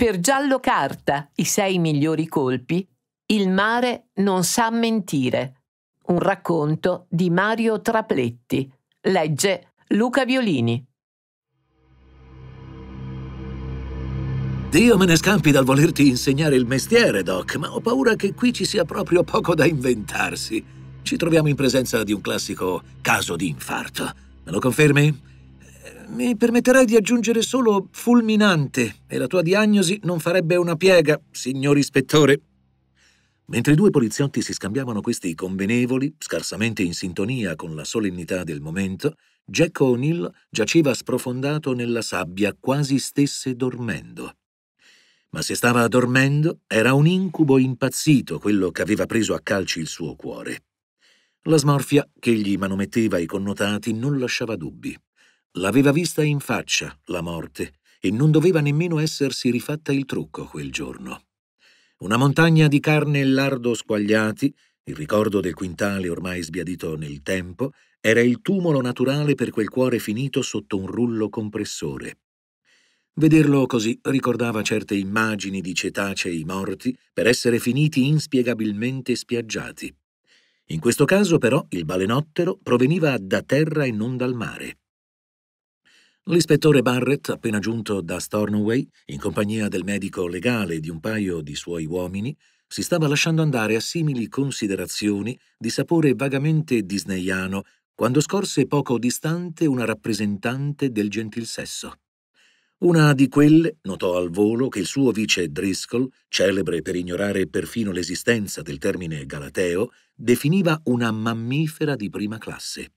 Per Giallo Carta, i sei migliori colpi, Il mare non sa mentire. Un racconto di Mario Trapletti. Legge Luca Violini. Dio me ne scampi dal volerti insegnare il mestiere, Doc, ma ho paura che qui ci sia proprio poco da inventarsi. Ci troviamo in presenza di un classico caso di infarto. Me lo confermi? Mi permetterai di aggiungere solo fulminante e la tua diagnosi non farebbe una piega, signor ispettore. Mentre i due poliziotti si scambiavano questi convenevoli, scarsamente in sintonia con la solennità del momento, Jack O'Neill giaceva sprofondato nella sabbia, quasi stesse dormendo. Ma se stava dormendo, era un incubo impazzito quello che aveva preso a calci il suo cuore. La smorfia che gli manometteva i connotati non lasciava dubbi. L'aveva vista in faccia la morte e non doveva nemmeno essersi rifatta il trucco quel giorno. Una montagna di carne e lardo squagliati, il ricordo del quintale ormai sbiadito nel tempo, era il tumulo naturale per quel cuore finito sotto un rullo compressore. Vederlo così ricordava certe immagini di cetacei morti per essere finiti inspiegabilmente spiaggiati. In questo caso però il balenottero proveniva da terra e non dal mare. L'ispettore Barrett, appena giunto da Stornoway, in compagnia del medico legale e di un paio di suoi uomini, si stava lasciando andare a simili considerazioni di sapore vagamente disneyano quando scorse poco distante una rappresentante del gentil sesso. Una di quelle notò al volo che il suo vice Driscoll, celebre per ignorare perfino l'esistenza del termine galateo, definiva una mammifera di prima classe.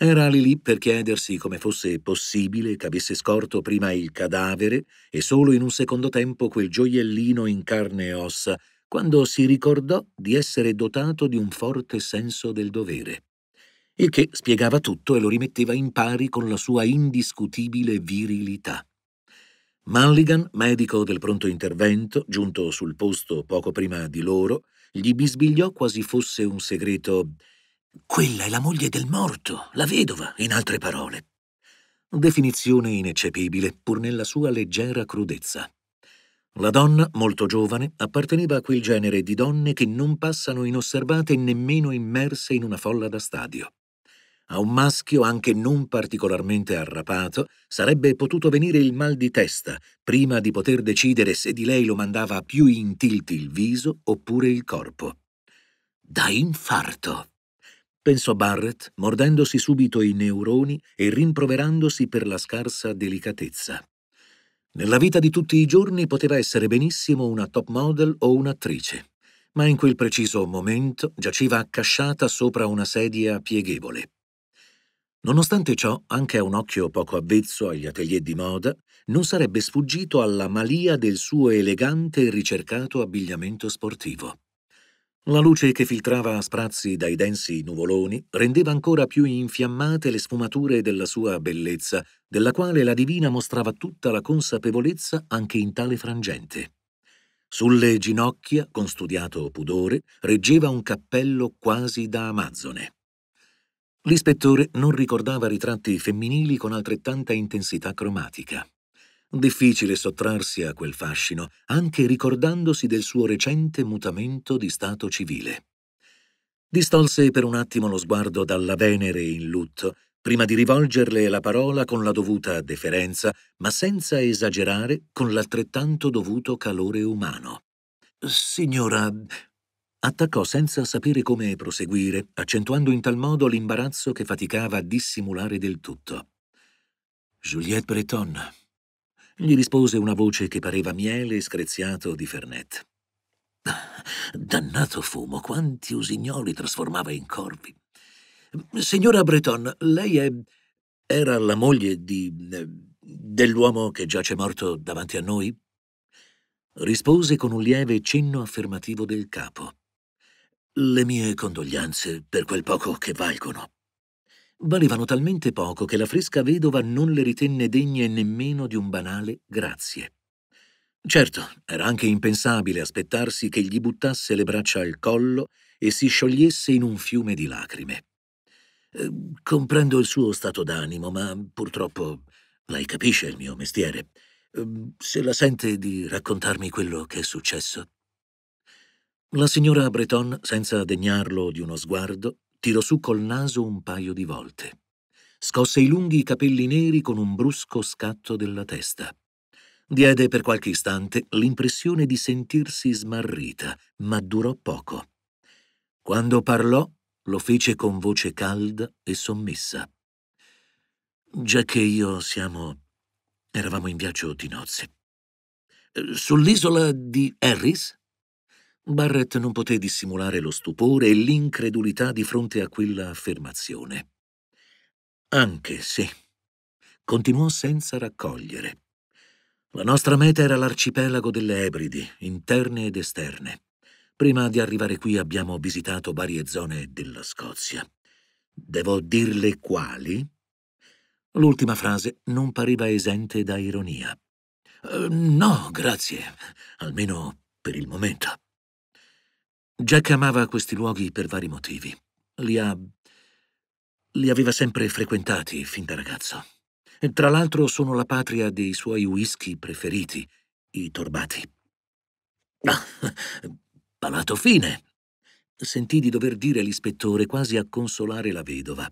Era lì lì per chiedersi come fosse possibile che avesse scorto prima il cadavere e solo in un secondo tempo quel gioiellino in carne e ossa, quando si ricordò di essere dotato di un forte senso del dovere. Il che spiegava tutto e lo rimetteva in pari con la sua indiscutibile virilità. Mulligan, medico del pronto intervento, giunto sul posto poco prima di loro, gli bisbigliò quasi fosse un segreto quella è la moglie del morto, la vedova, in altre parole. Definizione ineccepibile, pur nella sua leggera crudezza. La donna, molto giovane, apparteneva a quel genere di donne che non passano inosservate e nemmeno immerse in una folla da stadio. A un maschio, anche non particolarmente arrapato, sarebbe potuto venire il mal di testa prima di poter decidere se di lei lo mandava più in tilt il viso oppure il corpo. Da infarto pensò Barrett, mordendosi subito i neuroni e rimproverandosi per la scarsa delicatezza. Nella vita di tutti i giorni poteva essere benissimo una top model o un'attrice, ma in quel preciso momento giaciva accasciata sopra una sedia pieghevole. Nonostante ciò, anche a un occhio poco avvezzo agli atelier di moda, non sarebbe sfuggito alla malia del suo elegante e ricercato abbigliamento sportivo. La luce che filtrava a sprazzi dai densi nuvoloni rendeva ancora più infiammate le sfumature della sua bellezza, della quale la divina mostrava tutta la consapevolezza anche in tale frangente. Sulle ginocchia, con studiato pudore, reggeva un cappello quasi da amazzone. L'ispettore non ricordava ritratti femminili con altrettanta intensità cromatica. Difficile sottrarsi a quel fascino, anche ricordandosi del suo recente mutamento di stato civile. Distolse per un attimo lo sguardo dalla Venere in lutto, prima di rivolgerle la parola con la dovuta deferenza, ma senza esagerare con l'altrettanto dovuto calore umano. Signora, attaccò senza sapere come proseguire, accentuando in tal modo l'imbarazzo che faticava a dissimulare del tutto. Juliette Breton, gli rispose una voce che pareva miele screziato di Fernet. Dannato fumo, quanti usignoli trasformava in corvi. Signora Breton, lei è... era la moglie di... Eh, dell'uomo che giace morto davanti a noi? Rispose con un lieve cenno affermativo del capo. Le mie condoglianze per quel poco che valgono valevano talmente poco che la fresca vedova non le ritenne degne nemmeno di un banale grazie. Certo, era anche impensabile aspettarsi che gli buttasse le braccia al collo e si sciogliesse in un fiume di lacrime. Eh, comprendo il suo stato d'animo, ma purtroppo lei capisce il mio mestiere. Eh, se la sente di raccontarmi quello che è successo. La signora Breton, senza degnarlo di uno sguardo, tirò su col naso un paio di volte. Scosse i lunghi capelli neri con un brusco scatto della testa. Diede per qualche istante l'impressione di sentirsi smarrita, ma durò poco. Quando parlò, lo fece con voce calda e sommessa. Già che io siamo... eravamo in viaggio di nozze. Sull'isola di Harris? Barrett non poté dissimulare lo stupore e l'incredulità di fronte a quella affermazione. Anche se, continuò senza raccogliere. La nostra meta era l'arcipelago delle Ebridi, interne ed esterne. Prima di arrivare qui abbiamo visitato varie zone della Scozia. Devo dirle quali? L'ultima frase non pareva esente da ironia. Eh, no, grazie, almeno per il momento. Jack amava questi luoghi per vari motivi. Li, ha... li aveva sempre frequentati fin da ragazzo. E tra l'altro sono la patria dei suoi whisky preferiti, i torbati. Ah, palato fine! Sentì di dover dire l'ispettore quasi a consolare la vedova,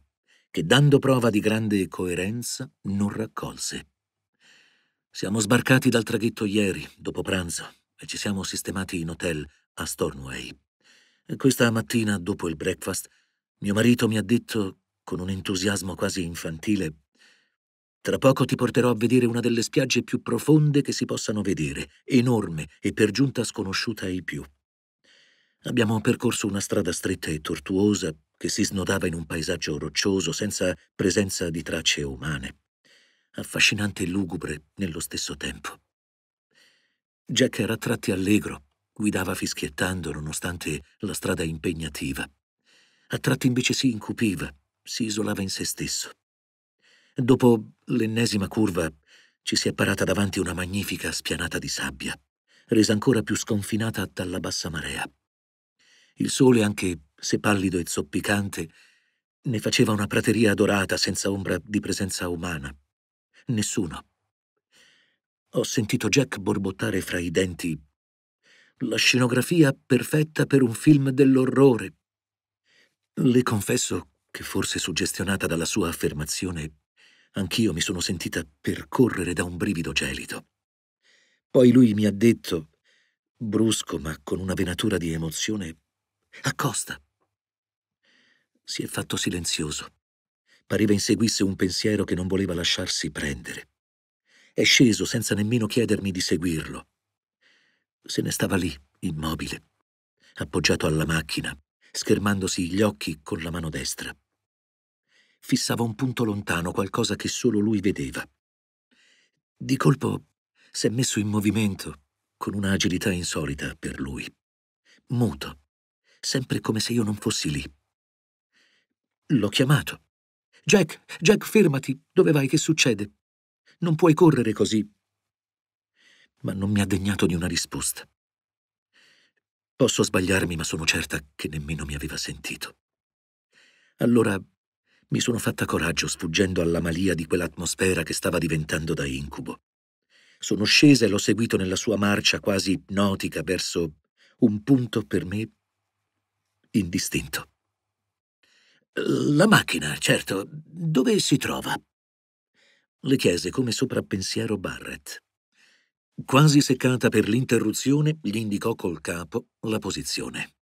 che dando prova di grande coerenza non raccolse. Siamo sbarcati dal traghetto ieri, dopo pranzo, e ci siamo sistemati in hotel a Stornway. Questa mattina, dopo il breakfast, mio marito mi ha detto, con un entusiasmo quasi infantile, tra poco ti porterò a vedere una delle spiagge più profonde che si possano vedere, enorme e per giunta sconosciuta ai più. Abbiamo percorso una strada stretta e tortuosa che si snodava in un paesaggio roccioso senza presenza di tracce umane. Affascinante e lugubre nello stesso tempo. Jack era a tratti allegro, Guidava fischiettando nonostante la strada impegnativa. A tratti invece si incupiva, si isolava in se stesso. Dopo l'ennesima curva ci si è parata davanti una magnifica spianata di sabbia, resa ancora più sconfinata dalla bassa marea. Il sole, anche se pallido e zoppicante, ne faceva una prateria dorata senza ombra di presenza umana. Nessuno. Ho sentito Jack borbottare fra i denti la scenografia perfetta per un film dell'orrore. Le confesso che forse suggestionata dalla sua affermazione, anch'io mi sono sentita percorrere da un brivido gelido. Poi lui mi ha detto, brusco ma con una venatura di emozione, accosta. Si è fatto silenzioso. Pareva inseguisse un pensiero che non voleva lasciarsi prendere. È sceso senza nemmeno chiedermi di seguirlo se ne stava lì, immobile, appoggiato alla macchina, schermandosi gli occhi con la mano destra. Fissava un punto lontano, qualcosa che solo lui vedeva. Di colpo s'è messo in movimento, con una agilità insolita per lui. Muto, sempre come se io non fossi lì. L'ho chiamato. Jack, Jack, fermati. Dove vai? Che succede? Non puoi correre così ma non mi ha degnato di una risposta. Posso sbagliarmi, ma sono certa che nemmeno mi aveva sentito. Allora mi sono fatta coraggio sfuggendo alla malia di quell'atmosfera che stava diventando da incubo. Sono scesa e l'ho seguito nella sua marcia quasi ipnotica verso un punto per me indistinto. La macchina, certo. Dove si trova? Le chiese come soprappensiero Barrett. Quasi seccata per l'interruzione, gli indicò col capo la posizione.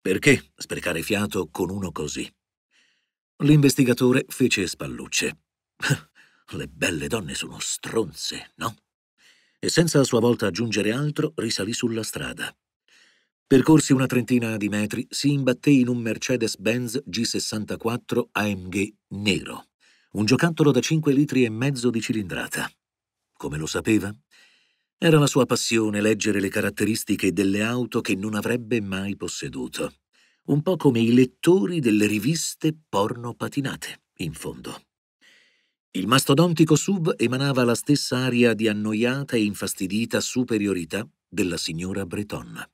Perché sprecare fiato con uno così? L'investigatore fece spallucce. Le belle donne sono stronze, no? E senza a sua volta aggiungere altro, risalì sulla strada. Percorsi una trentina di metri, si imbatté in un Mercedes-Benz G64 AMG nero, un giocattolo da 5 litri e mezzo di cilindrata. Come lo sapeva? Era la sua passione leggere le caratteristiche delle auto che non avrebbe mai posseduto, un po' come i lettori delle riviste porno patinate, in fondo. Il mastodontico sub emanava la stessa aria di annoiata e infastidita superiorità della signora Breton.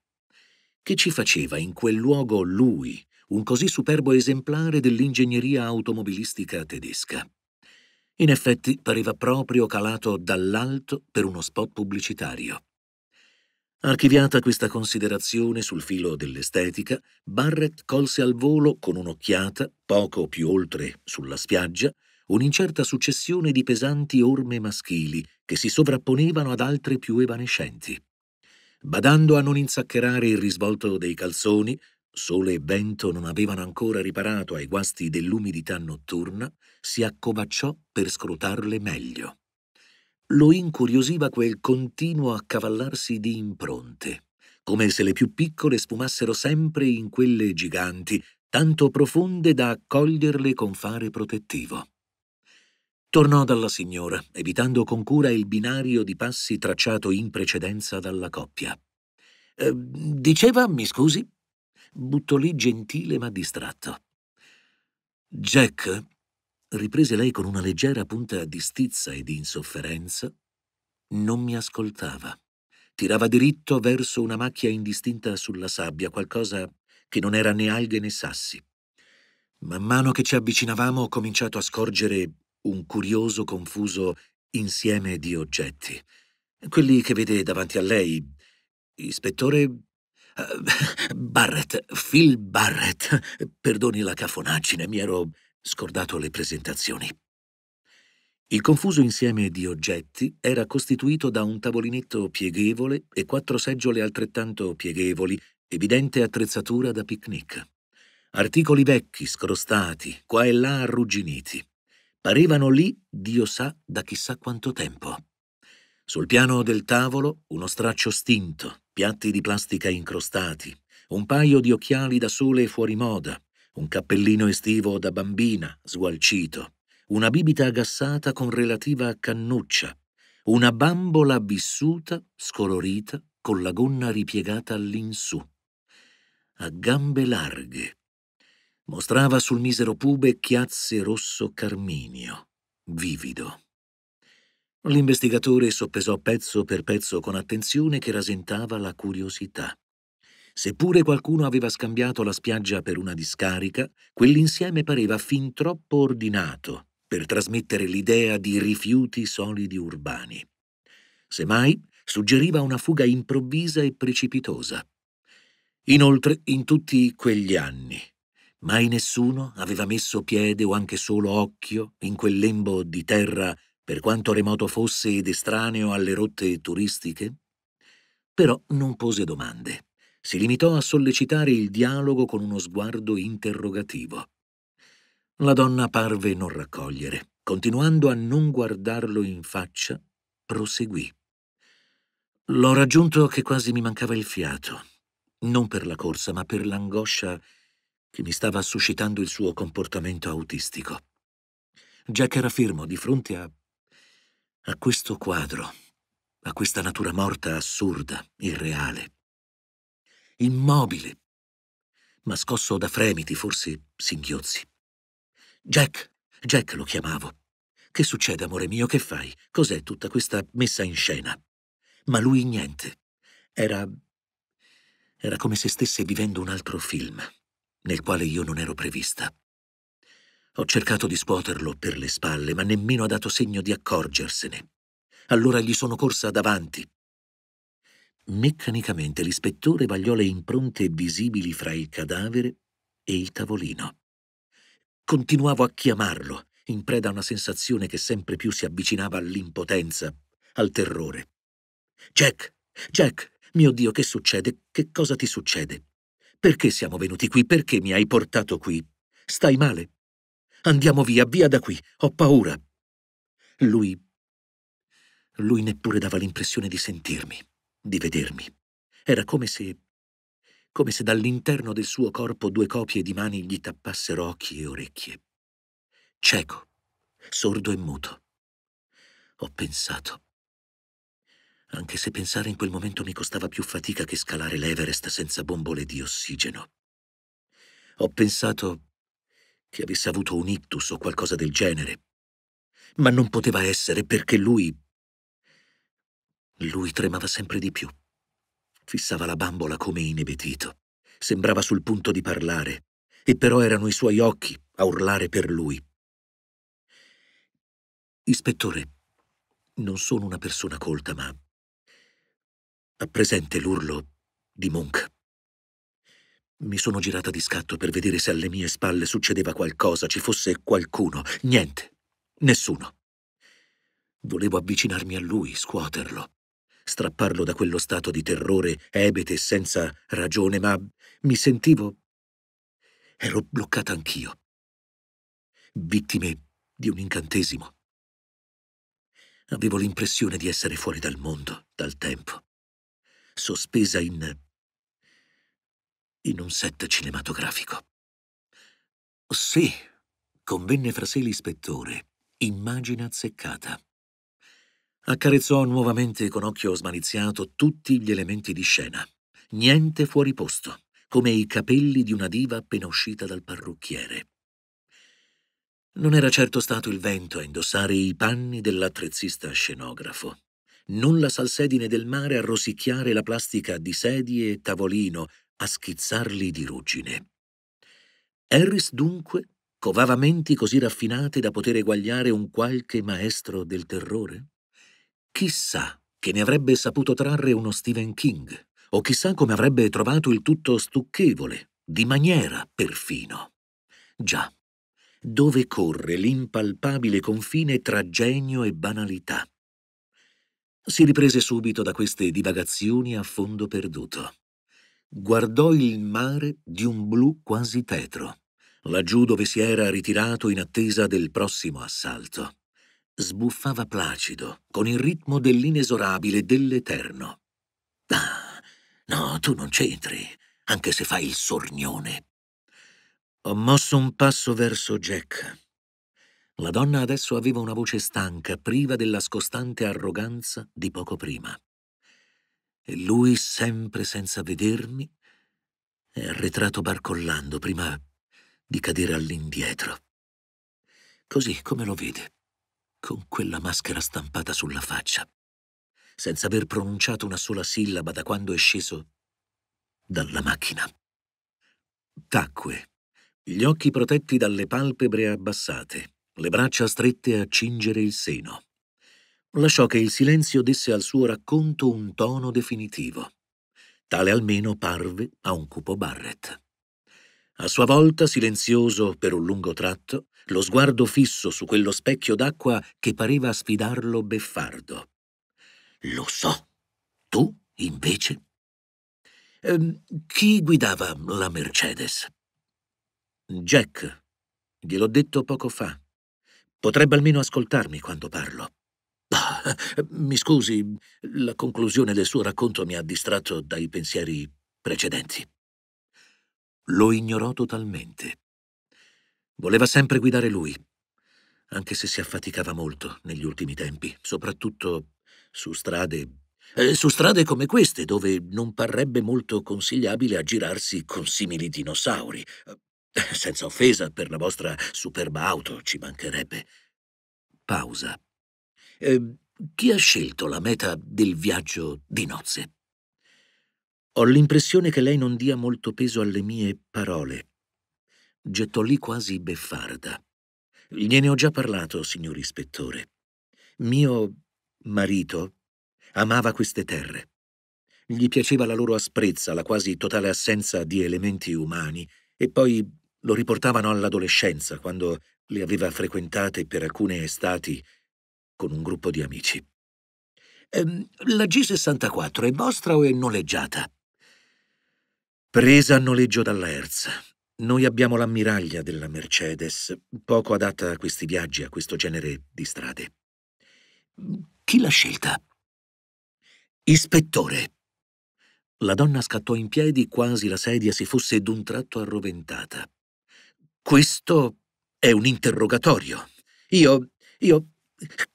Che ci faceva in quel luogo lui, un così superbo esemplare dell'ingegneria automobilistica tedesca? In effetti pareva proprio calato dall'alto per uno spot pubblicitario. Archiviata questa considerazione sul filo dell'estetica, Barrett colse al volo con un'occhiata, poco più oltre sulla spiaggia, un'incerta successione di pesanti orme maschili che si sovrapponevano ad altre più evanescenti. Badando a non insaccherare il risvolto dei calzoni, Sole e vento non avevano ancora riparato ai guasti dell'umidità notturna, si accovacciò per scrutarle meglio. Lo incuriosiva quel continuo accavallarsi di impronte, come se le più piccole sfumassero sempre in quelle giganti, tanto profonde da accoglierle con fare protettivo. Tornò dalla signora, evitando con cura il binario di passi tracciato in precedenza dalla coppia. Eh, diceva, mi scusi? Butto lì gentile ma distratto. Jack, riprese lei con una leggera punta di stizza e di insofferenza, non mi ascoltava. Tirava diritto verso una macchia indistinta sulla sabbia, qualcosa che non era né alghe né sassi. Man mano che ci avvicinavamo ho cominciato a scorgere un curioso, confuso insieme di oggetti. Quelli che vede davanti a lei. Ispettore, eh, Barrett, Phil Barrett. Perdoni la cafonaggine, mi ero scordato le presentazioni. Il confuso insieme di oggetti era costituito da un tavolinetto pieghevole e quattro seggiole altrettanto pieghevoli, evidente attrezzatura da picnic. Articoli vecchi, scrostati, qua e là arrugginiti. Parevano lì Dio sa da chissà quanto tempo. Sul piano del tavolo uno straccio stinto, piatti di plastica incrostati, un paio di occhiali da sole fuori moda, un cappellino estivo da bambina sgualcito, una bibita gassata con relativa cannuccia, una bambola vissuta, scolorita, con la gonna ripiegata all'insù. A gambe larghe. Mostrava sul misero pube chiazze rosso carminio, vivido. L'investigatore soppesò pezzo per pezzo con attenzione che rasentava la curiosità. Seppure qualcuno aveva scambiato la spiaggia per una discarica, quell'insieme pareva fin troppo ordinato per trasmettere l'idea di rifiuti solidi urbani. Semmai suggeriva una fuga improvvisa e precipitosa. Inoltre, in tutti quegli anni, mai nessuno aveva messo piede o anche solo occhio in quel lembo di terra per quanto remoto fosse ed estraneo alle rotte turistiche? Però non pose domande. Si limitò a sollecitare il dialogo con uno sguardo interrogativo. La donna parve non raccogliere. Continuando a non guardarlo in faccia, proseguì. L'ho raggiunto che quasi mi mancava il fiato, non per la corsa, ma per l'angoscia che mi stava suscitando il suo comportamento autistico. Jack era fermo di fronte a a questo quadro, a questa natura morta assurda, irreale, immobile, ma scosso da fremiti, forse singhiozzi. Jack, Jack lo chiamavo. Che succede, amore mio? Che fai? Cos'è tutta questa messa in scena? Ma lui niente. Era... era come se stesse vivendo un altro film, nel quale io non ero prevista. Ho cercato di scuoterlo per le spalle, ma nemmeno ha dato segno di accorgersene. Allora gli sono corsa davanti. Meccanicamente l'ispettore vagliò le impronte visibili fra il cadavere e il tavolino. Continuavo a chiamarlo, in preda a una sensazione che sempre più si avvicinava all'impotenza, al terrore. Jack, Jack, mio Dio, che succede? Che cosa ti succede? Perché siamo venuti qui? Perché mi hai portato qui? Stai male? Andiamo via, via da qui. Ho paura. Lui... Lui neppure dava l'impressione di sentirmi, di vedermi. Era come se... come se dall'interno del suo corpo due copie di mani gli tappassero occhi e orecchie. Cieco, sordo e muto. Ho pensato. Anche se pensare in quel momento mi costava più fatica che scalare l'Everest senza bombole di ossigeno. Ho pensato che avesse avuto un ictus o qualcosa del genere. Ma non poteva essere perché lui... Lui tremava sempre di più. Fissava la bambola come inebetito. Sembrava sul punto di parlare, e però erano i suoi occhi a urlare per lui. Ispettore, non sono una persona colta, ma ha presente l'urlo di Monk. Mi sono girata di scatto per vedere se alle mie spalle succedeva qualcosa, ci fosse qualcuno. Niente. Nessuno. Volevo avvicinarmi a lui, scuoterlo, strapparlo da quello stato di terrore ebete senza ragione, ma mi sentivo... Ero bloccata anch'io. Vittime di un incantesimo. Avevo l'impressione di essere fuori dal mondo, dal tempo, sospesa in in un set cinematografico. Sì, convenne fra sé l'ispettore, immagine azzeccata. Accarezzò nuovamente con occhio smaliziato tutti gli elementi di scena. Niente fuori posto, come i capelli di una diva appena uscita dal parrucchiere. Non era certo stato il vento a indossare i panni dell'attrezzista scenografo. Non la salsedine del mare a rosicchiare la plastica di sedie e tavolino a schizzarli di ruggine. Harris dunque covava menti così raffinate da poter eguagliare un qualche maestro del terrore? Chissà che ne avrebbe saputo trarre uno Stephen King, o chissà come avrebbe trovato il tutto stucchevole, di maniera perfino. Già, dove corre l'impalpabile confine tra genio e banalità? Si riprese subito da queste divagazioni a fondo perduto guardò il mare di un blu quasi tetro, laggiù dove si era ritirato in attesa del prossimo assalto. Sbuffava placido, con il ritmo dell'inesorabile dell'eterno. Ah, no, tu non c'entri, anche se fai il sornione. Ho mosso un passo verso Jack. La donna adesso aveva una voce stanca, priva della scostante arroganza di poco prima e lui, sempre senza vedermi, è arretrato barcollando prima di cadere all'indietro. Così come lo vede, con quella maschera stampata sulla faccia, senza aver pronunciato una sola sillaba da quando è sceso dalla macchina. Tacque, gli occhi protetti dalle palpebre abbassate, le braccia strette a cingere il seno lasciò che il silenzio desse al suo racconto un tono definitivo. Tale almeno parve a un cupo Barrett. A sua volta, silenzioso per un lungo tratto, lo sguardo fisso su quello specchio d'acqua che pareva sfidarlo beffardo. Lo so. Tu, invece? Ehm, chi guidava la Mercedes? Jack. Gliel'ho detto poco fa. Potrebbe almeno ascoltarmi quando parlo. Mi scusi, la conclusione del suo racconto mi ha distratto dai pensieri precedenti. Lo ignorò totalmente. Voleva sempre guidare lui, anche se si affaticava molto negli ultimi tempi, soprattutto su strade... Eh, su strade come queste, dove non parrebbe molto consigliabile aggirarsi con simili dinosauri. Eh, senza offesa per la vostra superba auto, ci mancherebbe. Pausa. Eh, chi ha scelto la meta del viaggio di nozze? Ho l'impressione che lei non dia molto peso alle mie parole. Gettò lì quasi beffarda. Gliene ho già parlato, signor ispettore. Mio marito amava queste terre. Gli piaceva la loro asprezza, la quasi totale assenza di elementi umani, e poi lo riportavano all'adolescenza, quando le aveva frequentate per alcune estati con un gruppo di amici. Ehm, la G64 è vostra o è noleggiata? Presa a noleggio dalla Hertz. Noi abbiamo l'ammiraglia della Mercedes, poco adatta a questi viaggi, a questo genere di strade. Chi l'ha scelta? Ispettore. La donna scattò in piedi quasi la sedia si fosse d'un tratto arroventata. Questo è un interrogatorio. Io. io.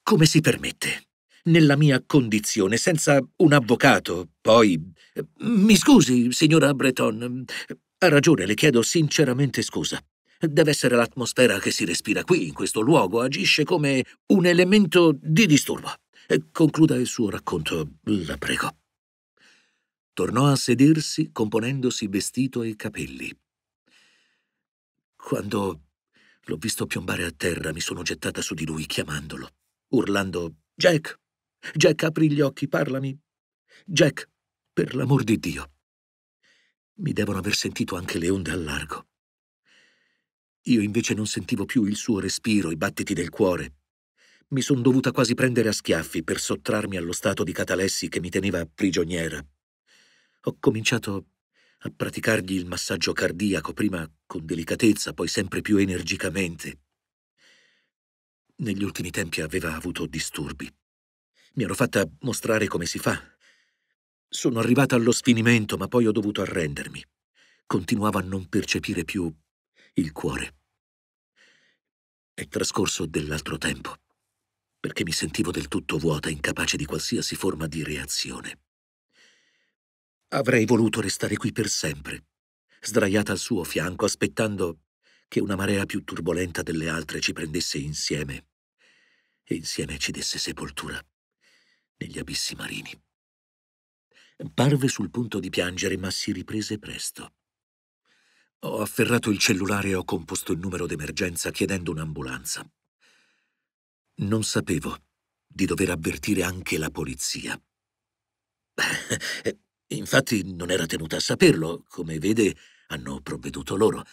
Come si permette? Nella mia condizione, senza un avvocato, poi... Mi scusi, signora Breton. Ha ragione, le chiedo sinceramente scusa. Deve essere l'atmosfera che si respira qui, in questo luogo, agisce come un elemento di disturbo. Concluda il suo racconto, la prego. Tornò a sedersi, componendosi vestito e capelli. Quando L'ho visto piombare a terra, mi sono gettata su di lui chiamandolo, urlando Jack, Jack apri gli occhi, parlami. Jack, per l'amor di Dio. Mi devono aver sentito anche le onde al largo. Io invece non sentivo più il suo respiro, i battiti del cuore. Mi son dovuta quasi prendere a schiaffi per sottrarmi allo stato di catalessi che mi teneva prigioniera. Ho cominciato a praticargli il massaggio cardiaco, prima con delicatezza, poi sempre più energicamente. Negli ultimi tempi aveva avuto disturbi. Mi ero fatta mostrare come si fa. Sono arrivata allo sfinimento, ma poi ho dovuto arrendermi. Continuavo a non percepire più il cuore. È trascorso dell'altro tempo, perché mi sentivo del tutto vuota, incapace di qualsiasi forma di reazione. Avrei voluto restare qui per sempre, sdraiata al suo fianco, aspettando che una marea più turbolenta delle altre ci prendesse insieme e insieme ci desse sepoltura negli abissi marini. Parve sul punto di piangere, ma si riprese presto. Ho afferrato il cellulare e ho composto il numero d'emergenza chiedendo un'ambulanza. Non sapevo di dover avvertire anche la polizia. Infatti non era tenuta a saperlo, come vede hanno provveduto loro.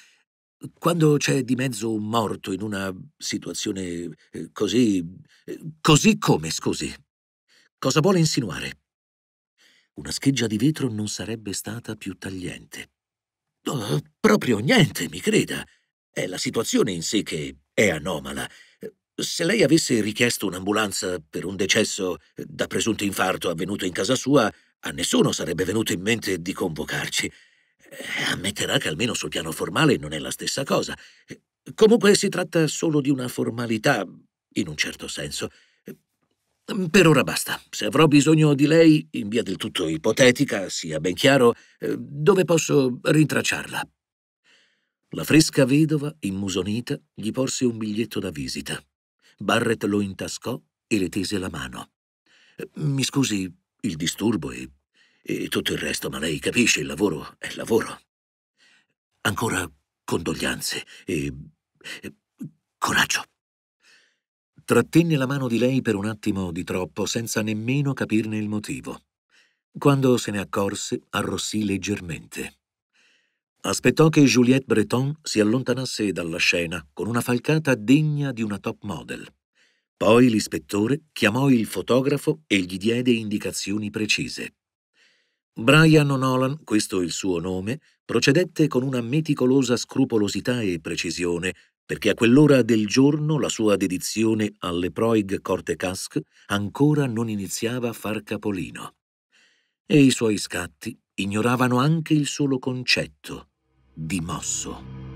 Quando c'è di mezzo un morto in una situazione eh, così... Eh, così come, scusi? Cosa vuole insinuare? Una scheggia di vetro non sarebbe stata più tagliente. Oh, proprio niente, mi creda. È la situazione in sé che è anomala. Se lei avesse richiesto un'ambulanza per un decesso eh, da presunto infarto avvenuto in casa sua, a nessuno sarebbe venuto in mente di convocarci. Eh, ammetterà che almeno sul piano formale non è la stessa cosa. Comunque si tratta solo di una formalità, in un certo senso. Per ora basta. Se avrò bisogno di lei, in via del tutto ipotetica, sia ben chiaro, eh, dove posso rintracciarla? La fresca vedova, immusonita, gli porse un biglietto da visita. Barrett lo intascò e le tese la mano. Mi scusi, il disturbo e, e tutto il resto, ma lei capisce, il lavoro è lavoro. Ancora condoglianze e, e coraggio. Trattenne la mano di lei per un attimo di troppo, senza nemmeno capirne il motivo. Quando se ne accorse, arrossì leggermente. Aspettò che Juliette Breton si allontanasse dalla scena con una falcata degna di una top model. Poi l'ispettore chiamò il fotografo e gli diede indicazioni precise. Brian Nolan, questo il suo nome, procedette con una meticolosa scrupolosità e precisione, perché a quell'ora del giorno la sua dedizione alle Proig Corte Casque ancora non iniziava a far capolino. E i suoi scatti ignoravano anche il solo concetto di mosso.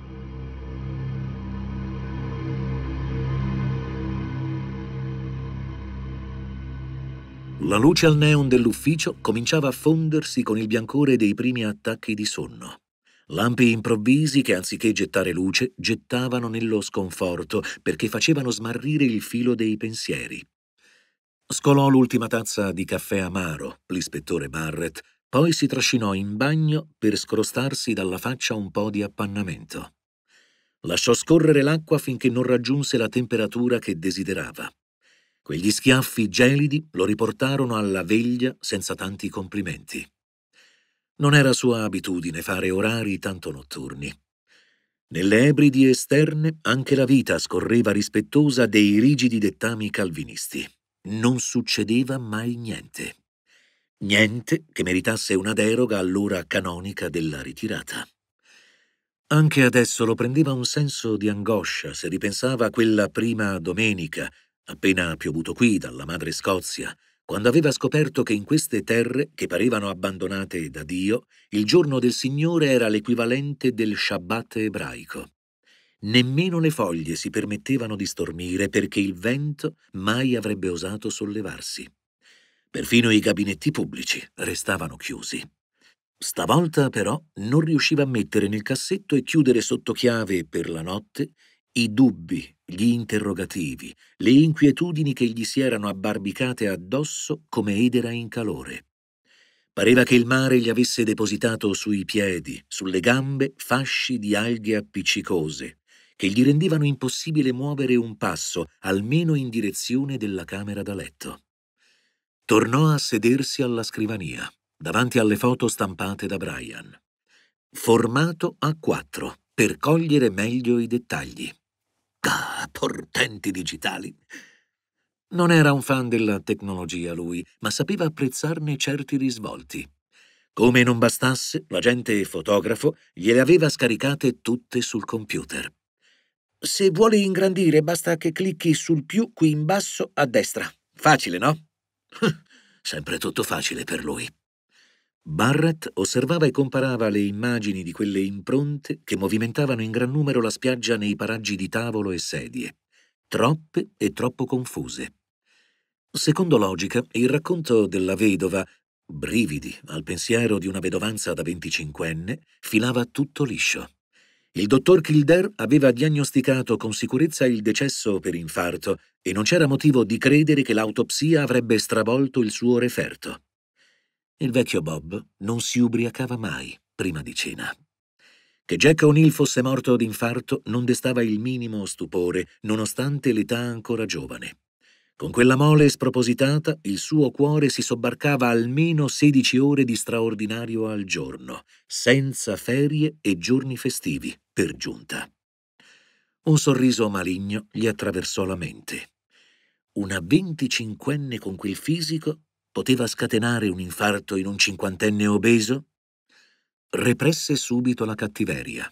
La luce al neon dell'ufficio cominciava a fondersi con il biancore dei primi attacchi di sonno. Lampi improvvisi che anziché gettare luce gettavano nello sconforto perché facevano smarrire il filo dei pensieri. Scolò l'ultima tazza di caffè amaro, l'ispettore Barrett, poi si trascinò in bagno per scrostarsi dalla faccia un po' di appannamento. Lasciò scorrere l'acqua finché non raggiunse la temperatura che desiderava. Quegli schiaffi gelidi lo riportarono alla veglia senza tanti complimenti. Non era sua abitudine fare orari tanto notturni. Nelle ebridi esterne anche la vita scorreva rispettosa dei rigidi dettami calvinisti. Non succedeva mai niente. Niente che meritasse una deroga all'ora canonica della ritirata. Anche adesso lo prendeva un senso di angoscia se ripensava a quella prima domenica appena piovuto qui dalla madre Scozia, quando aveva scoperto che in queste terre, che parevano abbandonate da Dio, il giorno del Signore era l'equivalente del Shabbat ebraico. Nemmeno le foglie si permettevano di stormire perché il vento mai avrebbe osato sollevarsi. Perfino i gabinetti pubblici restavano chiusi. Stavolta però non riusciva a mettere nel cassetto e chiudere sotto chiave per la notte i dubbi, gli interrogativi, le inquietudini che gli si erano abbarbicate addosso come edera in calore. Pareva che il mare gli avesse depositato sui piedi, sulle gambe, fasci di alghe appiccicose, che gli rendevano impossibile muovere un passo, almeno in direzione della camera da letto. Tornò a sedersi alla scrivania, davanti alle foto stampate da Brian. Formato a quattro, per cogliere meglio i dettagli. Ah, portenti digitali! Non era un fan della tecnologia lui, ma sapeva apprezzarne certi risvolti. Come non bastasse, l'agente fotografo gliele aveva scaricate tutte sul computer. Se vuole ingrandire, basta che clicchi sul più qui in basso a destra. Facile, no? Sempre tutto facile per lui. Barrett osservava e comparava le immagini di quelle impronte che movimentavano in gran numero la spiaggia nei paraggi di tavolo e sedie, troppe e troppo confuse. Secondo logica, il racconto della vedova, brividi al pensiero di una vedovanza da venticinquenne, filava tutto liscio. Il dottor Kildare aveva diagnosticato con sicurezza il decesso per infarto e non c'era motivo di credere che l'autopsia avrebbe stravolto il suo referto. Il vecchio Bob non si ubriacava mai prima di cena. Che Jack O'Neill fosse morto d'infarto non destava il minimo stupore, nonostante l'età ancora giovane. Con quella mole spropositata il suo cuore si sobbarcava almeno 16 ore di straordinario al giorno, senza ferie e giorni festivi, per giunta. Un sorriso maligno gli attraversò la mente. Una venticinquenne con quel fisico poteva scatenare un infarto in un cinquantenne obeso? Represse subito la cattiveria.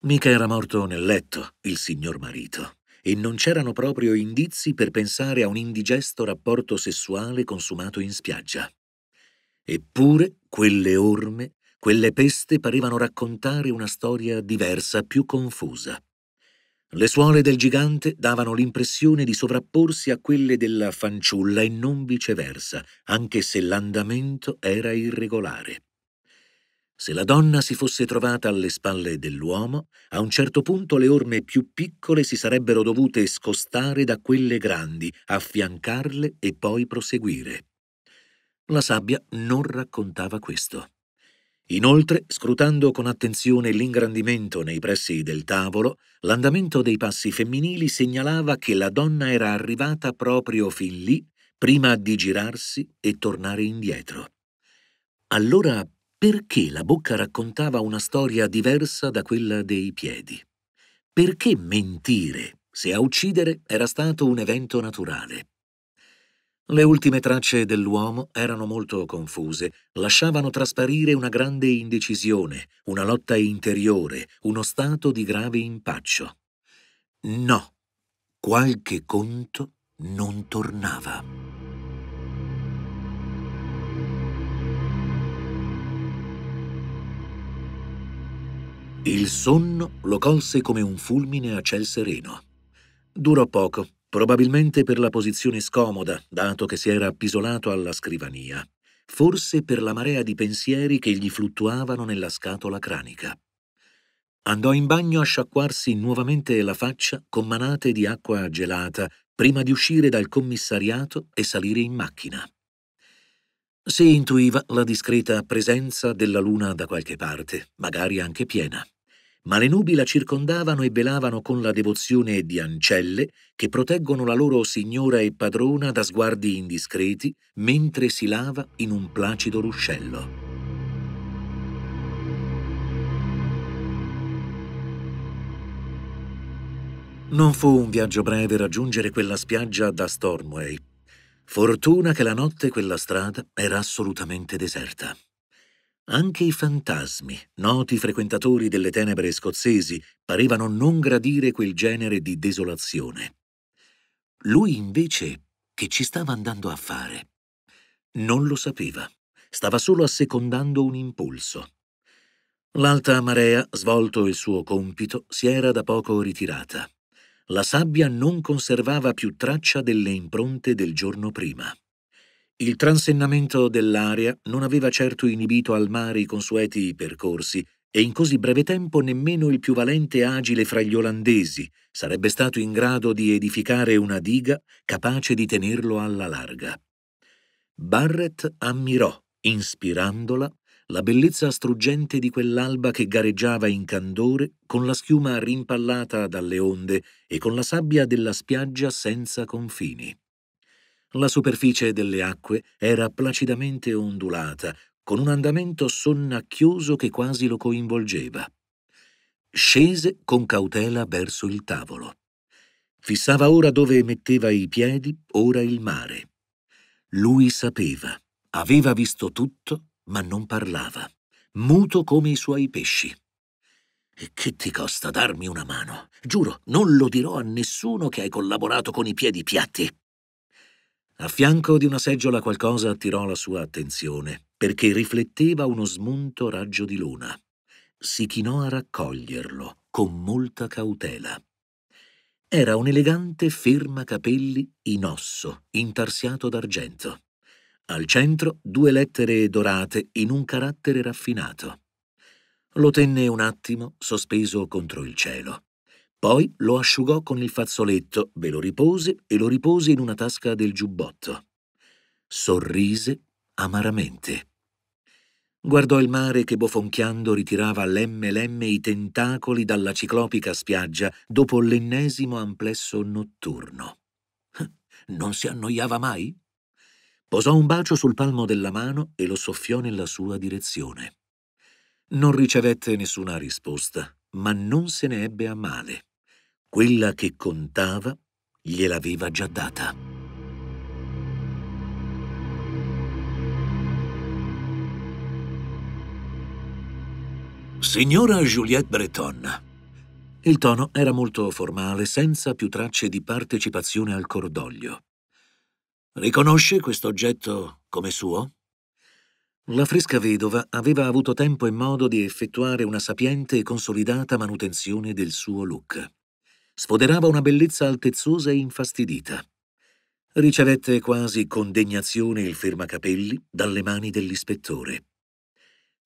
Mica era morto nel letto il signor marito e non c'erano proprio indizi per pensare a un indigesto rapporto sessuale consumato in spiaggia. Eppure quelle orme, quelle peste parevano raccontare una storia diversa, più confusa. Le suole del gigante davano l'impressione di sovrapporsi a quelle della fanciulla e non viceversa, anche se l'andamento era irregolare. Se la donna si fosse trovata alle spalle dell'uomo, a un certo punto le orme più piccole si sarebbero dovute scostare da quelle grandi, affiancarle e poi proseguire. La sabbia non raccontava questo. Inoltre, scrutando con attenzione l'ingrandimento nei pressi del tavolo, l'andamento dei passi femminili segnalava che la donna era arrivata proprio fin lì, prima di girarsi e tornare indietro. Allora, perché la bocca raccontava una storia diversa da quella dei piedi? Perché mentire se a uccidere era stato un evento naturale? Le ultime tracce dell'uomo erano molto confuse, lasciavano trasparire una grande indecisione, una lotta interiore, uno stato di grave impaccio. No, qualche conto non tornava. Il sonno lo colse come un fulmine a ciel sereno. Durò poco probabilmente per la posizione scomoda, dato che si era appisolato alla scrivania, forse per la marea di pensieri che gli fluttuavano nella scatola cranica. Andò in bagno a sciacquarsi nuovamente la faccia con manate di acqua gelata prima di uscire dal commissariato e salire in macchina. Si intuiva la discreta presenza della luna da qualche parte, magari anche piena ma le nubi la circondavano e velavano con la devozione di ancelle che proteggono la loro signora e padrona da sguardi indiscreti mentre si lava in un placido ruscello. Non fu un viaggio breve raggiungere quella spiaggia da Stormway. Fortuna che la notte quella strada era assolutamente deserta. Anche i fantasmi, noti frequentatori delle tenebre scozzesi, parevano non gradire quel genere di desolazione. Lui invece che ci stava andando a fare? Non lo sapeva, stava solo assecondando un impulso. L'alta marea, svolto il suo compito, si era da poco ritirata. La sabbia non conservava più traccia delle impronte del giorno prima. Il transennamento dell'area non aveva certo inibito al mare i consueti percorsi e in così breve tempo nemmeno il più valente e agile fra gli olandesi sarebbe stato in grado di edificare una diga capace di tenerlo alla larga. Barrett ammirò, inspirandola, la bellezza struggente di quell'alba che gareggiava in candore con la schiuma rimpallata dalle onde e con la sabbia della spiaggia senza confini. La superficie delle acque era placidamente ondulata, con un andamento sonnacchioso che quasi lo coinvolgeva. Scese con cautela verso il tavolo. Fissava ora dove metteva i piedi, ora il mare. Lui sapeva, aveva visto tutto, ma non parlava, muto come i suoi pesci. E che ti costa darmi una mano? Giuro, non lo dirò a nessuno che hai collaborato con i piedi piatti. A fianco di una seggiola qualcosa attirò la sua attenzione, perché rifletteva uno smunto raggio di luna. Si chinò a raccoglierlo con molta cautela. Era un elegante capelli in osso, intarsiato d'argento. Al centro due lettere dorate in un carattere raffinato. Lo tenne un attimo sospeso contro il cielo. Poi lo asciugò con il fazzoletto, ve lo ripose e lo ripose in una tasca del giubbotto. Sorrise amaramente. Guardò il mare che bofonchiando ritirava lemme lemme i tentacoli dalla ciclopica spiaggia dopo l'ennesimo amplesso notturno. Non si annoiava mai? Posò un bacio sul palmo della mano e lo soffiò nella sua direzione. Non ricevette nessuna risposta, ma non se ne ebbe a male. Quella che contava gliel'aveva già data. Signora Juliette Breton. Il tono era molto formale, senza più tracce di partecipazione al cordoglio. Riconosce questo oggetto come suo? La fresca vedova aveva avuto tempo e modo di effettuare una sapiente e consolidata manutenzione del suo look. Sfoderava una bellezza altezzosa e infastidita. Ricevette quasi con degnazione il fermacapelli dalle mani dell'ispettore.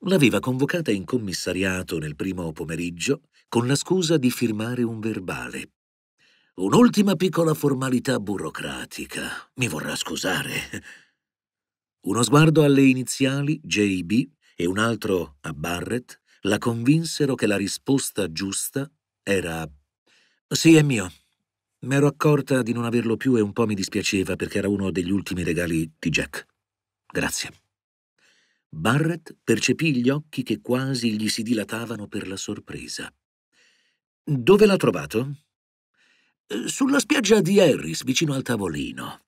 L'aveva convocata in commissariato nel primo pomeriggio con la scusa di firmare un verbale. Un'ultima piccola formalità burocratica. Mi vorrà scusare. Uno sguardo alle iniziali JB e un altro a Barrett la convinsero che la risposta giusta era sì, è mio. M'ero accorta di non averlo più e un po' mi dispiaceva perché era uno degli ultimi regali di Jack. Grazie. Barrett percepì gli occhi che quasi gli si dilatavano per la sorpresa. Dove l'ha trovato? Eh, sulla spiaggia di Harris, vicino al tavolino.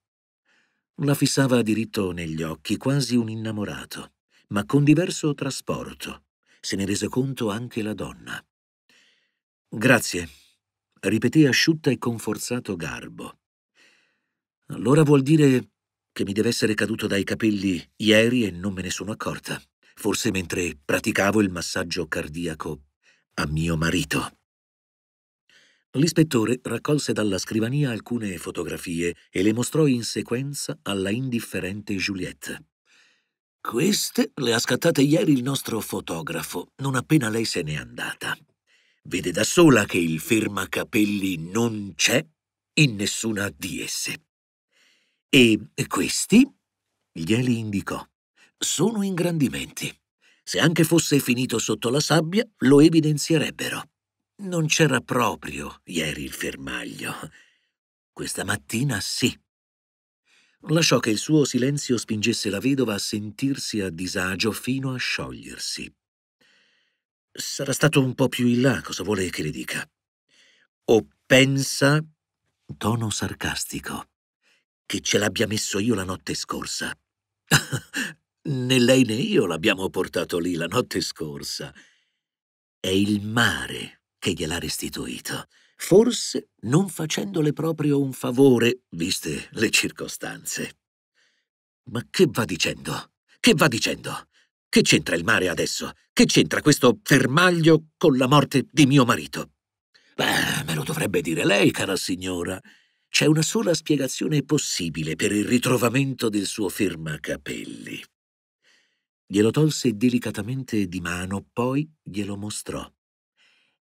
La fissava diritto negli occhi, quasi un innamorato, ma con diverso trasporto. Se ne rese conto anche la donna. Grazie, ripeté asciutta e con forzato garbo. Allora vuol dire che mi deve essere caduto dai capelli ieri e non me ne sono accorta, forse mentre praticavo il massaggio cardiaco a mio marito. L'ispettore raccolse dalla scrivania alcune fotografie e le mostrò in sequenza alla indifferente Juliette. Queste le ha scattate ieri il nostro fotografo, non appena lei se n'è andata vede da sola che il fermacapelli non c'è in nessuna di esse. E questi, glieli indicò, sono ingrandimenti. Se anche fosse finito sotto la sabbia, lo evidenzierebbero. Non c'era proprio ieri il fermaglio. Questa mattina sì. Lasciò che il suo silenzio spingesse la vedova a sentirsi a disagio fino a sciogliersi. Sarà stato un po' più in là, cosa vuole che le dica? O pensa, tono sarcastico, che ce l'abbia messo io la notte scorsa. né lei né io l'abbiamo portato lì la notte scorsa. È il mare che gliel'ha restituito, forse non facendole proprio un favore, viste le circostanze. Ma che va dicendo? Che va dicendo? Che c'entra il mare adesso? Che c'entra questo fermaglio con la morte di mio marito? Beh, me lo dovrebbe dire lei, cara signora. C'è una sola spiegazione possibile per il ritrovamento del suo fermacapelli. Glielo tolse delicatamente di mano, poi glielo mostrò.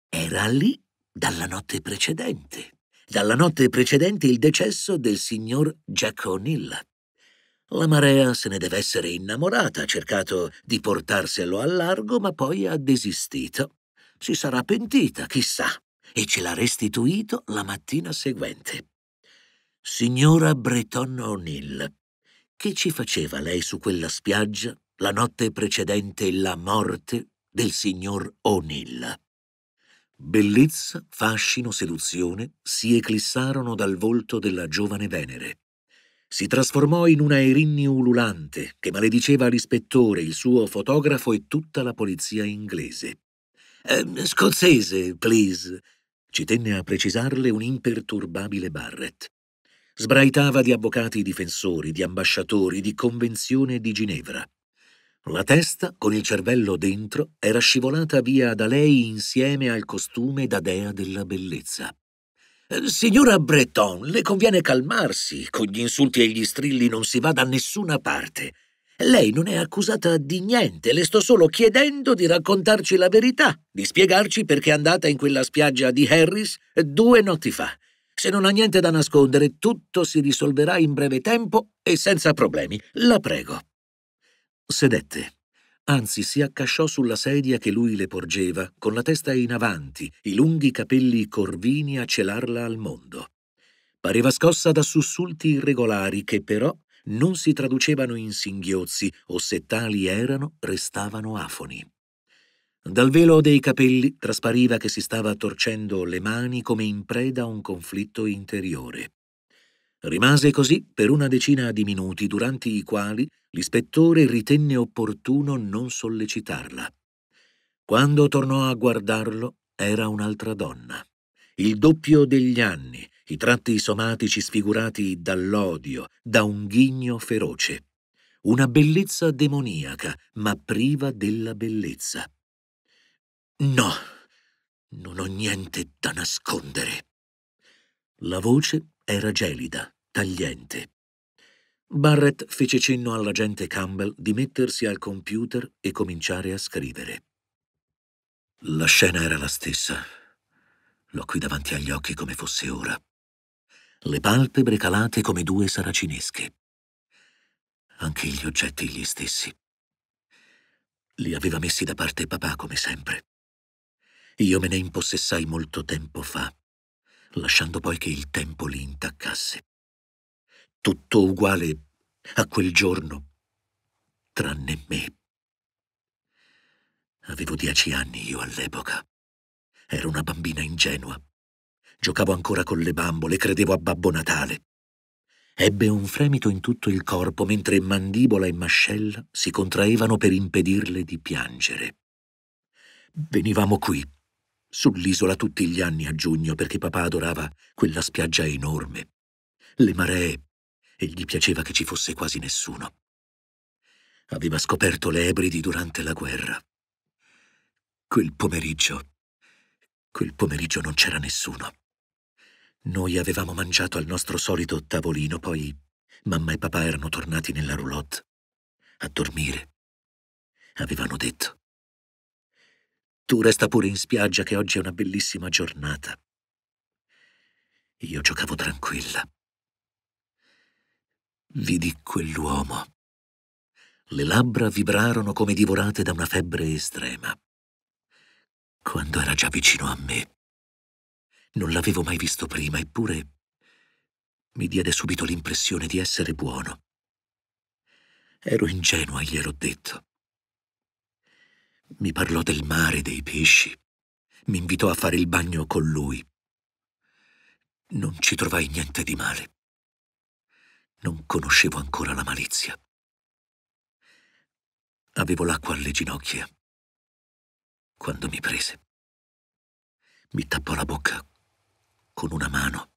Era lì dalla notte precedente. Dalla notte precedente il decesso del signor Jack O'Neill. La marea se ne deve essere innamorata, ha cercato di portarselo al largo, ma poi ha desistito. Si sarà pentita, chissà, e ce l'ha restituito la mattina seguente. Signora Breton O'Neill, che ci faceva lei su quella spiaggia la notte precedente la morte del signor O'Neill? Bellezza, fascino, seduzione si eclissarono dal volto della giovane Venere si trasformò in una Erinni ululante che malediceva l'ispettore, il suo fotografo e tutta la polizia inglese. Eh, scozzese, please, ci tenne a precisarle un imperturbabile Barrett. Sbraitava di avvocati difensori, di ambasciatori, di convenzione di Ginevra. La testa, con il cervello dentro, era scivolata via da lei insieme al costume da dea della bellezza. Eh, signora Breton, le conviene calmarsi. Con gli insulti e gli strilli non si va da nessuna parte. Lei non è accusata di niente, le sto solo chiedendo di raccontarci la verità, di spiegarci perché è andata in quella spiaggia di Harris due notti fa. Se non ha niente da nascondere, tutto si risolverà in breve tempo e senza problemi. La prego. Sedette. Anzi, si accasciò sulla sedia che lui le porgeva, con la testa in avanti, i lunghi capelli corvini a celarla al mondo. Pareva scossa da sussulti irregolari che però non si traducevano in singhiozzi o se tali erano restavano afoni. Dal velo dei capelli traspariva che si stava torcendo le mani come in preda a un conflitto interiore. Rimase così per una decina di minuti, durante i quali l'ispettore ritenne opportuno non sollecitarla. Quando tornò a guardarlo, era un'altra donna. Il doppio degli anni, i tratti somatici sfigurati dall'odio, da un ghigno feroce. Una bellezza demoniaca, ma priva della bellezza. No, non ho niente da nascondere. La voce era gelida, tagliente. Barrett fece cenno all'agente Campbell di mettersi al computer e cominciare a scrivere. La scena era la stessa. L'ho qui davanti agli occhi come fosse ora. Le palpebre calate come due saracinesche. Anche gli oggetti gli stessi. Li aveva messi da parte papà, come sempre. Io me ne impossessai molto tempo fa, lasciando poi che il tempo li intaccasse tutto uguale a quel giorno, tranne me. Avevo dieci anni io all'epoca. Ero una bambina ingenua. Giocavo ancora con le bambole, credevo a Babbo Natale. Ebbe un fremito in tutto il corpo mentre mandibola e mascella si contraevano per impedirle di piangere. Venivamo qui, sull'isola tutti gli anni a giugno perché papà adorava quella spiaggia enorme. Le maree, e gli piaceva che ci fosse quasi nessuno. Aveva scoperto le Ebridi durante la guerra. Quel pomeriggio, quel pomeriggio non c'era nessuno. Noi avevamo mangiato al nostro solito tavolino, poi mamma e papà erano tornati nella roulotte a dormire. Avevano detto. Tu resta pure in spiaggia che oggi è una bellissima giornata. Io giocavo tranquilla vidi quell'uomo. Le labbra vibrarono come divorate da una febbre estrema. Quando era già vicino a me. Non l'avevo mai visto prima, eppure mi diede subito l'impressione di essere buono. Ero ingenua, gliel'ho detto. Mi parlò del mare, dei pesci. Mi invitò a fare il bagno con lui. Non ci trovai niente di male. Non conoscevo ancora la malizia. Avevo l'acqua alle ginocchia quando mi prese. Mi tappò la bocca con una mano,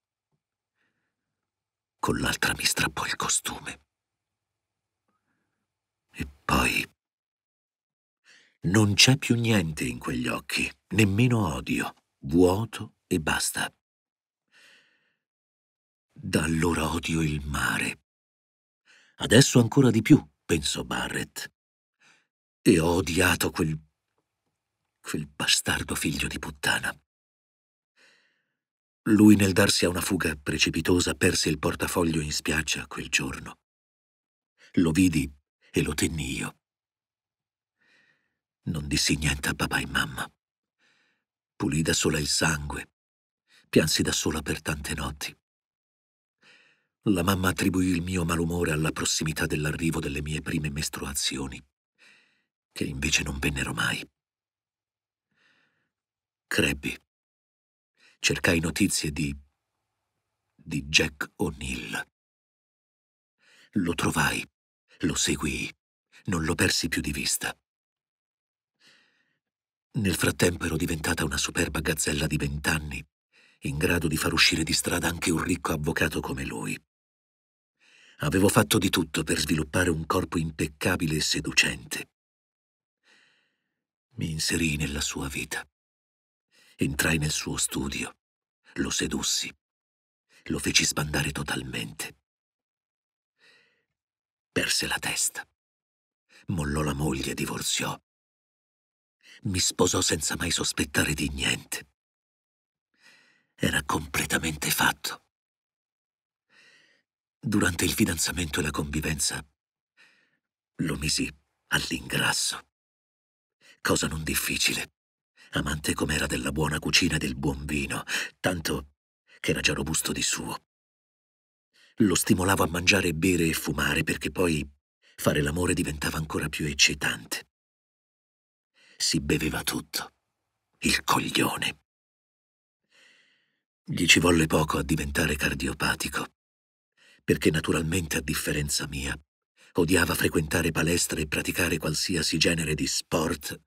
con l'altra mi strappò il costume. E poi... Non c'è più niente in quegli occhi, nemmeno odio, vuoto e basta. Da allora odio il mare. Adesso ancora di più, pensò Barrett. E ho odiato quel... quel bastardo figlio di puttana. Lui nel darsi a una fuga precipitosa perse il portafoglio in spiaggia quel giorno. Lo vidi e lo tenni io. Non dissi niente a papà e mamma. Pulì da sola il sangue. Piansi da sola per tante notti. La mamma attribuì il mio malumore alla prossimità dell'arrivo delle mie prime mestruazioni, che invece non vennero mai. Crebbi. Cercai notizie di... di Jack O'Neill. Lo trovai, lo seguii, non lo persi più di vista. Nel frattempo ero diventata una superba gazzella di vent'anni, in grado di far uscire di strada anche un ricco avvocato come lui. Avevo fatto di tutto per sviluppare un corpo impeccabile e seducente. Mi inserii nella sua vita. Entrai nel suo studio. Lo sedussi. Lo feci sbandare totalmente. Perse la testa. Mollò la moglie e divorziò. Mi sposò senza mai sospettare di niente. Era completamente fatto. Durante il fidanzamento e la convivenza lo misi all'ingrasso. Cosa non difficile, amante com'era della buona cucina e del buon vino, tanto che era già robusto di suo. Lo stimolavo a mangiare, bere e fumare perché poi fare l'amore diventava ancora più eccitante. Si beveva tutto, il coglione. Gli ci volle poco a diventare cardiopatico perché naturalmente a differenza mia odiava frequentare palestre e praticare qualsiasi genere di sport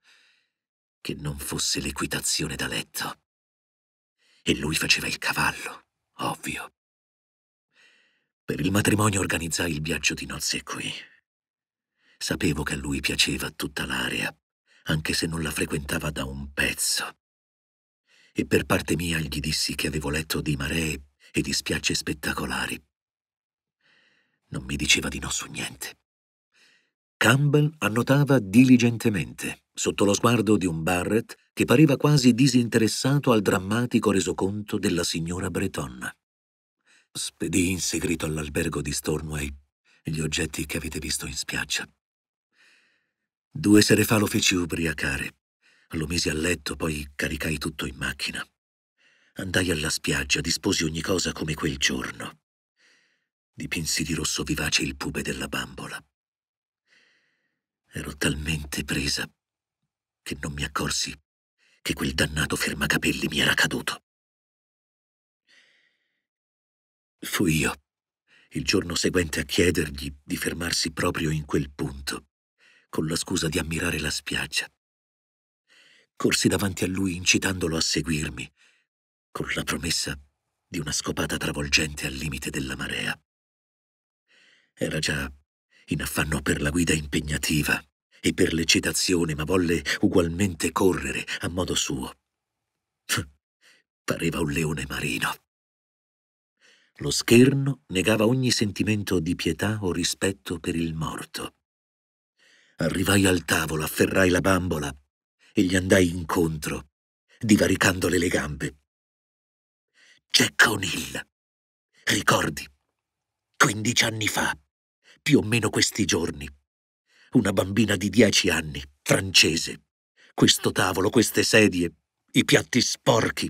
che non fosse l'equitazione da letto. E lui faceva il cavallo, ovvio. Per il matrimonio organizzai il viaggio di nozze qui. Sapevo che a lui piaceva tutta l'area, anche se non la frequentava da un pezzo. E per parte mia gli dissi che avevo letto di maree e di spiagge spettacolari, non mi diceva di no su niente. Campbell annotava diligentemente, sotto lo sguardo di un Barrett che pareva quasi disinteressato al drammatico resoconto della signora Breton. Spedì in segreto all'albergo di Stornway gli oggetti che avete visto in spiaggia. Due sere fa lo feci ubriacare. Lo misi a letto, poi caricai tutto in macchina. Andai alla spiaggia, disposi ogni cosa come quel giorno dipinsi di rosso vivace il pube della bambola. Ero talmente presa che non mi accorsi che quel dannato fermacapelli mi era caduto. Fui io, il giorno seguente, a chiedergli di fermarsi proprio in quel punto, con la scusa di ammirare la spiaggia. Corsi davanti a lui incitandolo a seguirmi, con la promessa di una scopata travolgente al limite della marea. Era già in affanno per la guida impegnativa e per l'eccitazione, ma volle ugualmente correre a modo suo. Pareva un leone marino. Lo scherno negava ogni sentimento di pietà o rispetto per il morto. Arrivai al tavolo, afferrai la bambola e gli andai incontro, divaricandole le gambe. Jack O'Neill, ricordi, quindici anni fa più o meno questi giorni. Una bambina di dieci anni, francese. Questo tavolo, queste sedie, i piatti sporchi.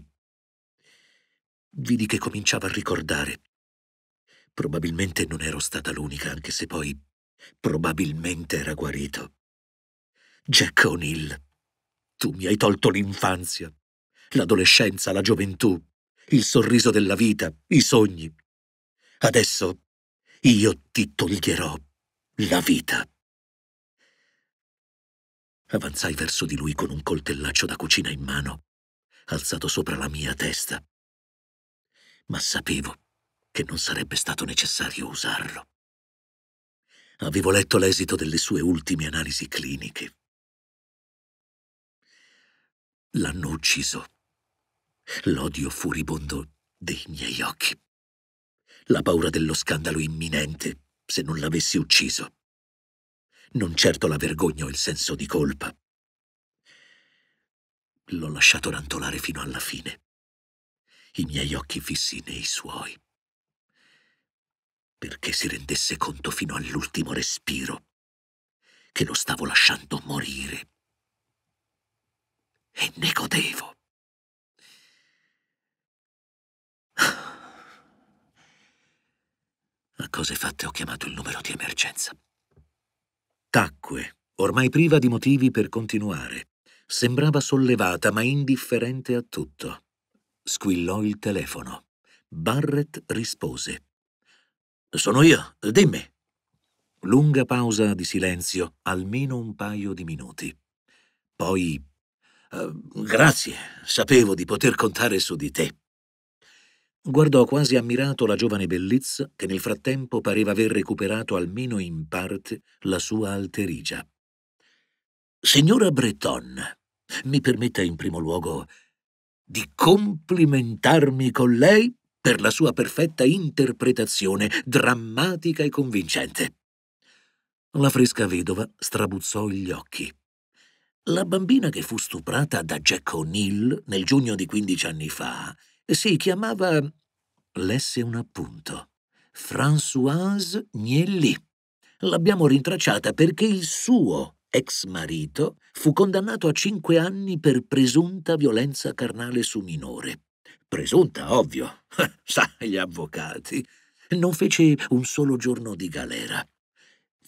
Vidi che cominciava a ricordare. Probabilmente non ero stata l'unica, anche se poi probabilmente era guarito. Jack O'Neill, tu mi hai tolto l'infanzia, l'adolescenza, la gioventù, il sorriso della vita, i sogni. Adesso io ti toglierò la vita. Avanzai verso di lui con un coltellaccio da cucina in mano, alzato sopra la mia testa. Ma sapevo che non sarebbe stato necessario usarlo. Avevo letto l'esito delle sue ultime analisi cliniche. L'hanno ucciso. L'odio furibondo dei miei occhi la paura dello scandalo imminente se non l'avessi ucciso. Non certo la vergogna o il senso di colpa. L'ho lasciato rantolare fino alla fine, i miei occhi fissi nei suoi, perché si rendesse conto fino all'ultimo respiro che lo stavo lasciando morire. E ne godevo. A cose fatte ho chiamato il numero di emergenza. Tacque, ormai priva di motivi per continuare. Sembrava sollevata, ma indifferente a tutto. Squillò il telefono. Barrett rispose. Sono io, dimmi. Lunga pausa di silenzio, almeno un paio di minuti. Poi... Eh, grazie, sapevo di poter contare su di te. Guardò quasi ammirato la giovane bellezza che nel frattempo pareva aver recuperato almeno in parte la sua alterigia. Signora Breton, mi permetta in primo luogo di complimentarmi con lei per la sua perfetta interpretazione drammatica e convincente. La fresca vedova strabuzzò gli occhi. La bambina che fu stuprata da Jack O'Neill nel giugno di quindici anni fa si chiamava, lesse un appunto, Françoise Nielly. L'abbiamo rintracciata perché il suo ex marito fu condannato a cinque anni per presunta violenza carnale su minore. Presunta, ovvio. Sa, gli avvocati. Non fece un solo giorno di galera.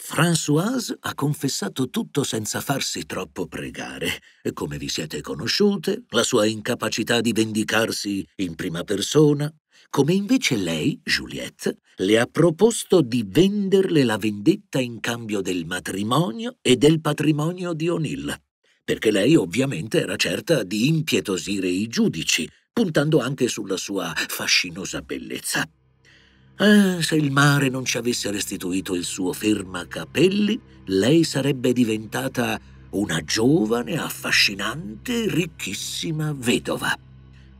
Françoise ha confessato tutto senza farsi troppo pregare, come vi siete conosciute, la sua incapacità di vendicarsi in prima persona, come invece lei, Juliette, le ha proposto di venderle la vendetta in cambio del matrimonio e del patrimonio di O'Neill, perché lei ovviamente era certa di impietosire i giudici, puntando anche sulla sua fascinosa bellezza. Ah, se il mare non ci avesse restituito il suo fermacapelli, lei sarebbe diventata una giovane, affascinante, ricchissima vedova,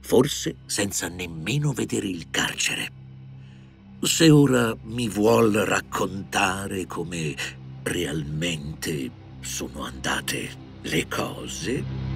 forse senza nemmeno vedere il carcere. Se ora mi vuol raccontare come realmente sono andate le cose...